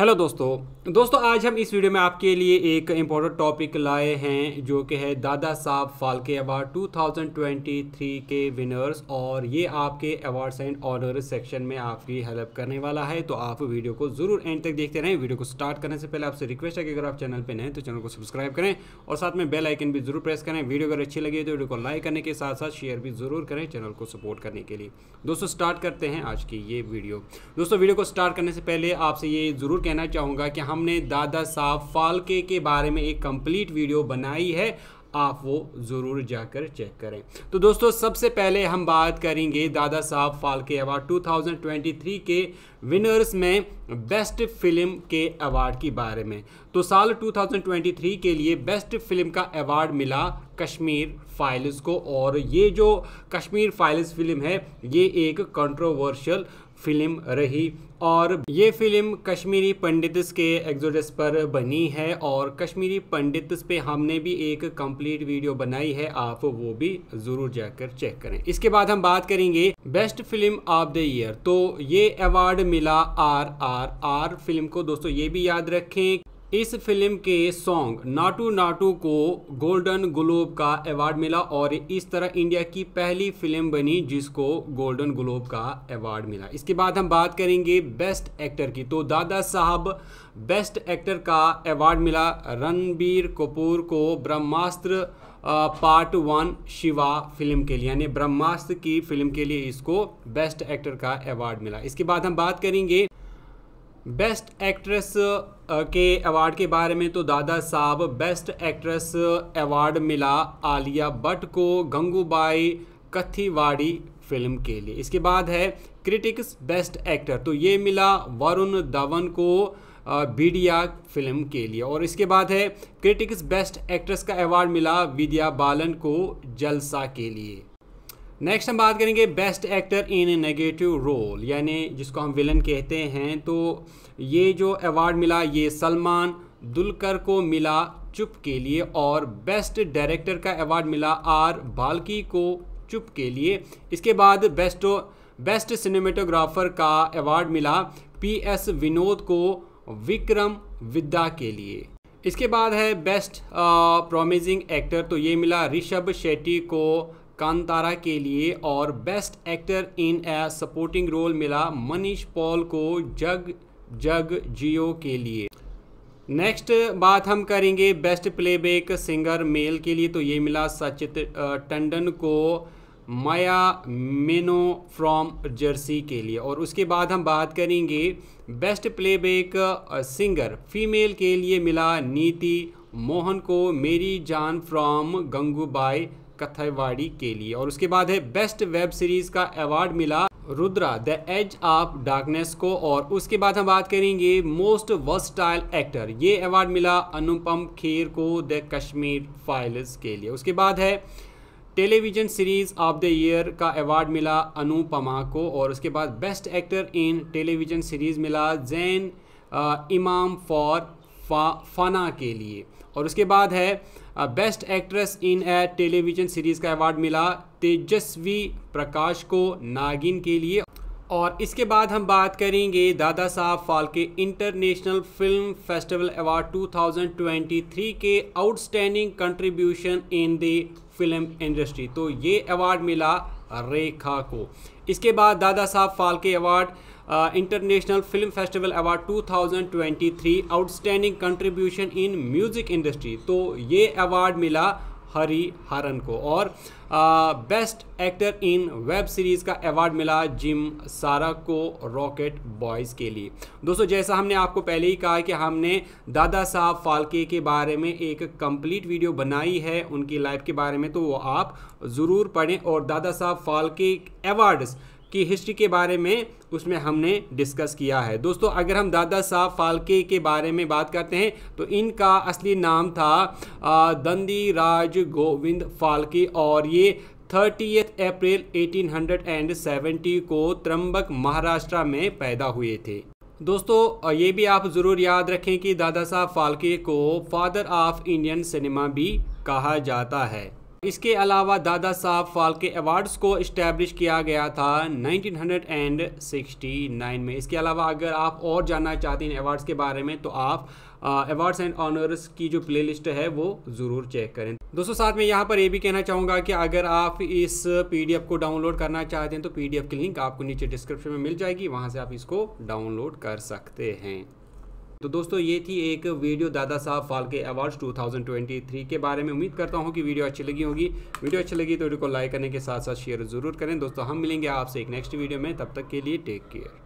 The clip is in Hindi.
हेलो दोस्तों दोस्तों आज हम इस वीडियो में आपके लिए एक इम्पोर्टेंट टॉपिक लाए हैं जो कि है दादा साहब फाल्के अवार्ड 2023 के विनर्स और ये आपके अवार्ड्स एंड ऑनर सेक्शन में आपकी हेल्प करने वाला है तो आप वीडियो को ज़रूर एंड तक देखते रहें वीडियो को स्टार्ट करने से पहले आपसे रिक्वेस्ट है कि अगर आप चैनल पर नए तो चैनल को सब्सक्राइब करें और साथ में बेल आइकन भी ज़रूर प्रेस करें वीडियो अगर अच्छी लगी तो वीडियो को लाइक करने के साथ साथ शेयर भी ज़रूर करें चैनल को सपोर्ट करने के लिए दोस्तों स्टार्ट करते हैं आज की ये वीडियो दोस्तों वीडियो को स्टार्ट करने से पहले आपसे ये ज़रूर कहना चाहूँगा कि हमने दादा साहब फालके के बारे में एक कंप्लीट वीडियो बनाई है आप वो ज़रूर जाकर चेक करें तो दोस्तों सबसे पहले हम बात करेंगे दादा साहब फालके अवार्ड 2023 के विनर्स में बेस्ट फिल्म के अवार्ड के बारे में तो साल 2023 के लिए बेस्ट फिल्म का अवार्ड मिला कश्मीर फाइल्स को और ये जो कश्मीर फाइल्स फिल्म है ये एक कंट्रोवर्शियल फिल्म रही और ये फिल्म कश्मीरी पंडित के एग्जोडस पर बनी है और कश्मीरी पंडित पे हमने भी एक कंप्लीट वीडियो बनाई है आप वो भी ज़रूर जाकर चेक करें इसके बाद हम बात करेंगे best film of the year तो ये अवार्ड मिला आर आर आर फिल्म को दोस्तों ये भी याद रखें इस फिल्म के सॉन्ग नाटू नाटू को गोल्डन ग्लोब का अवार्ड मिला और इस तरह इंडिया की पहली फिल्म बनी जिसको गोल्डन ग्लोब का अवार्ड मिला इसके बाद हम बात करेंगे बेस्ट एक्टर की तो दादा साहब बेस्ट एक्टर का अवार्ड मिला रणबीर कपूर को Brahmastra part one Shiva film के लिए यानी ब्रह्मास्त्र की फिल्म के लिए इसको बेस्ट एक्टर का अवार्ड मिला इसके बाद हम बात करेंगे बेस्ट एक्ट्रेस uh, के अवार्ड के बारे में तो दादा साहब बेस्ट एक्ट्रेस अवार्ड मिला आलिया भट्ट को गंगूबाई कथीवाड़ी फिल्म के लिए इसके बाद है क्रिटिक्स बेस्ट एक्टर तो ये मिला वरुण धवन को बीडिया uh, फिल्म के लिए और इसके बाद है क्रिटिक्स बेस्ट एक्ट्रेस का अवार्ड मिला विद्या बालन को जलसा के लिए नेक्स्ट हम बात करेंगे best actor in negative role यानी जिसको हम विलन कहते हैं तो ये जो अवार्ड मिला ये सलमान दुलकर को मिला चुप के लिए और बेस्ट डायरेक्टर का अवार्ड मिला आर बालकी को चुप के लिए इसके बाद बेस्ट बेस्ट सिनेमेटोग्राफर का अवार्ड मिला पी एस विनोद को विक्रम विद्या के लिए इसके बाद है बेस्ट प्रोमिजिंग एक्टर तो ये मिला ऋषभ शेट्टी को कांतारा के लिए और best actor in a supporting role मिला मनीष पॉल को जग जग जियो के लिए नेक्स्ट बात हम करेंगे बेस्ट प्लेबैक सिंगर मेल के लिए तो ये मिला सचित टंडन को माया मेनो फ्रॉम जर्सी के लिए और उसके बाद हम बात करेंगे बेस्ट प्लेबैक सिंगर फीमेल के लिए मिला नीति मोहन को मेरी जान फ्रॉम गंगूबाई कथावाड़ी के लिए और उसके बाद है बेस्ट वेब सीरीज का अवार्ड मिला Rudra the edge of darkness को और उसके बाद हम बात करेंगे मोस्ट वर्सटाइल एक्टर ये अवार्ड मिला अनुपम खेर को द कश्मीर फाइल्स के लिए उसके बाद है television series of the year का अवार्ड मिला अनुपमा को और उसके बाद best actor in television series मिला जैन इमाम फॉर फा, फना के लिए और उसके बाद है best actress in a television series का अवार्ड मिला तेजस्वी प्रकाश को नागिन के लिए और इसके बाद हम बात करेंगे Dada Saheb Phalke international film festival award 2023 के outstanding contribution in the film industry तो ये अवार्ड मिला रेखा को इसके बाद Dada Saheb Phalke award international film festival award 2023 outstanding contribution in music industry तो ये अवार्ड मिला हरी हरन को और आ, best actor in web series का अवार्ड मिला जिम सारा को रॉकेट बॉयज़ के लिए दोस्तों जैसा हमने आपको पहले ही कहा कि हमने दादा साहब फालके के बारे में एक कंप्लीट वीडियो बनाई है उनकी लाइफ के बारे में तो वो आप ज़रूर पढ़ें और दादा साहब फालके अवार्ड्स की हिस्ट्री के बारे में उसमें हमने डिस्कस किया है दोस्तों अगर हम दादा साहब फालके के बारे में बात करते हैं तो इनका असली नाम था दंदी राज गोविंद फालके और ये थर्टी अप्रैल 1870 को त्रंबक महाराष्ट्र में पैदा हुए थे दोस्तों ये भी आप ज़रूर याद रखें कि दादा साहब फालके को फादर ऑफ इंडियन सिनेमा भी कहा जाता है इसके अलावा दादा साहब फालके अवार्ड्स को इस्टेब्लिश किया गया था 1969 में इसके अलावा अगर आप और जानना चाहते हैं अवार्ड्स के बारे में तो आप अवार्ड्स एंड ऑनर्स की जो प्लेलिस्ट है वो ज़रूर चेक करें दोस्तों साथ में यहाँ पर ये भी कहना चाहूँगा कि अगर आप इस पीडीएफ को डाउनलोड करना चाहते हैं तो पीडीएफ की लिंक आपको नीचे डिस्क्रिप्शन में मिल जाएगी वहाँ से आप इसको डाउनलोड कर सकते हैं तो दोस्तों ये थी एक वीडियो दादा साहब फालके अवार्ड्स 2023 के बारे में उम्मीद करता हूँ कि वीडियो अच्छी लगी होगी वीडियो अच्छी लगी तो वीडियो को लाइक करने के साथ साथ शेयर ज़रूर करें दोस्तों हम मिलेंगे आपसे एक नेक्स्ट वीडियो में तब तक के लिए टेक केयर